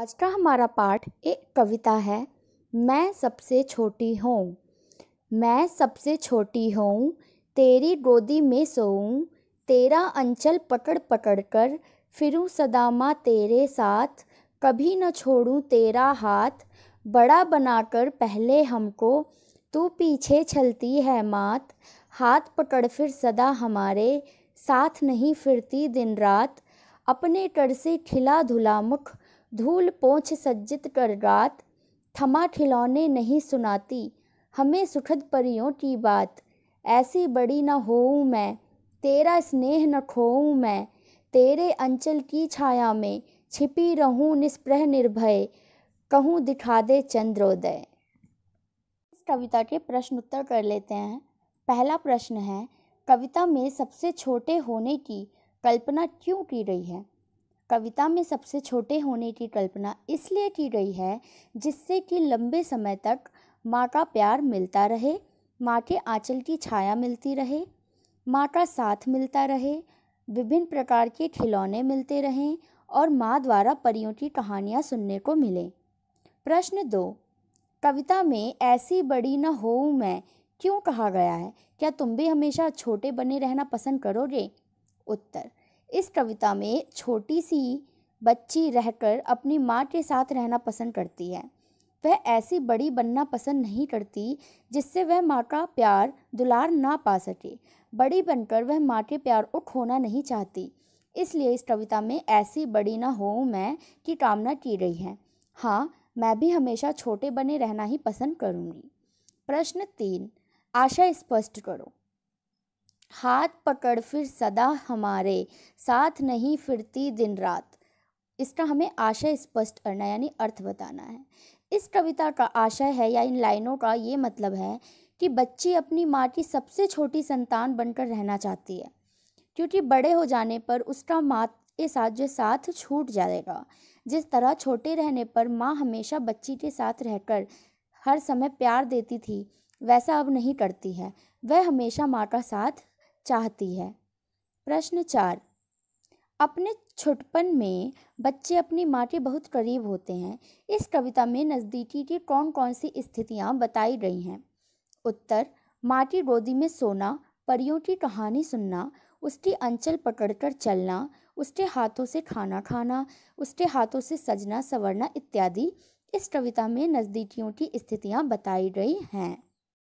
आज का हमारा पाठ एक कविता है मैं सबसे छोटी हूँ मैं सबसे छोटी हूँ तेरी गोदी में सोऊँ तेरा अंचल पकड़ पकड़ कर फिरूँ सदा माँ तेरे साथ कभी न छोड़ूँ तेरा हाथ बड़ा बनाकर पहले हमको तू पीछे चलती है मात हाथ पकड़ फिर सदा हमारे साथ नहीं फिरती दिन रात अपने कर से खिला धुला मुख धूल पोछ सज्जित कर रात थमा खिलौने नहीं सुनाती हमें सुखद परियों की बात ऐसी बड़ी न होऊँ मैं तेरा स्नेह न खोऊ मैं तेरे अंचल की छाया में छिपी रहूँ निष्प्रह निर्भय कहूँ दिखा दे चंद्रोदय इस कविता के प्रश्न उत्तर कर लेते हैं पहला प्रश्न है कविता में सबसे छोटे होने की कल्पना क्यों की गई है कविता में सबसे छोटे होने की कल्पना इसलिए की गई है जिससे कि लंबे समय तक माँ का प्यार मिलता रहे माँ के आंचल की छाया मिलती रहे माँ का साथ मिलता रहे विभिन्न प्रकार के खिलौने मिलते रहें और माँ द्वारा परियों की कहानियाँ सुनने को मिलें प्रश्न दो कविता में ऐसी बड़ी न हो मैं क्यों कहा गया है क्या तुम भी हमेशा छोटे बने रहना पसंद करोगे उत्तर इस कविता में छोटी सी बच्ची रहकर अपनी माँ के साथ रहना पसंद करती है वह ऐसी बड़ी बनना पसंद नहीं करती जिससे वह माँ का प्यार दुलार ना पा सके बड़ी बनकर वह माँ के प्यार को खोना नहीं चाहती इसलिए इस कविता में ऐसी बड़ी ना हो मैं की कामना की गई है हाँ मैं भी हमेशा छोटे बने रहना ही पसंद करूँगी प्रश्न तीन आशा स्पष्ट करो हाथ पकड़ फिर सदा हमारे साथ नहीं फिरती दिन रात इसका हमें आशय स्पष्ट करना यानी अर्थ बताना है इस कविता का आशय है या इन लाइनों का ये मतलब है कि बच्ची अपनी माँ की सबसे छोटी संतान बनकर रहना चाहती है क्योंकि बड़े हो जाने पर उसका माँ के साथ जो साथ छूट जाएगा जिस तरह छोटे रहने पर माँ हमेशा बच्ची के साथ रहकर हर समय प्यार देती थी वैसा अब नहीं करती है वह हमेशा माँ का साथ चाहती है प्रश्न चार अपने छुटपन में बच्चे अपनी माँ के बहुत करीब होते हैं इस कविता में नज़दीकी की कौन कौन सी स्थितियाँ बताई गई हैं उत्तर माँ की गोदी में सोना परियों की कहानी सुनना उसकी अंचल पकड़कर चलना उसके हाथों से खाना खाना उसके हाथों से सजना संवरना इत्यादि इस कविता में नज़दीकियों की स्थितियाँ बताई गई हैं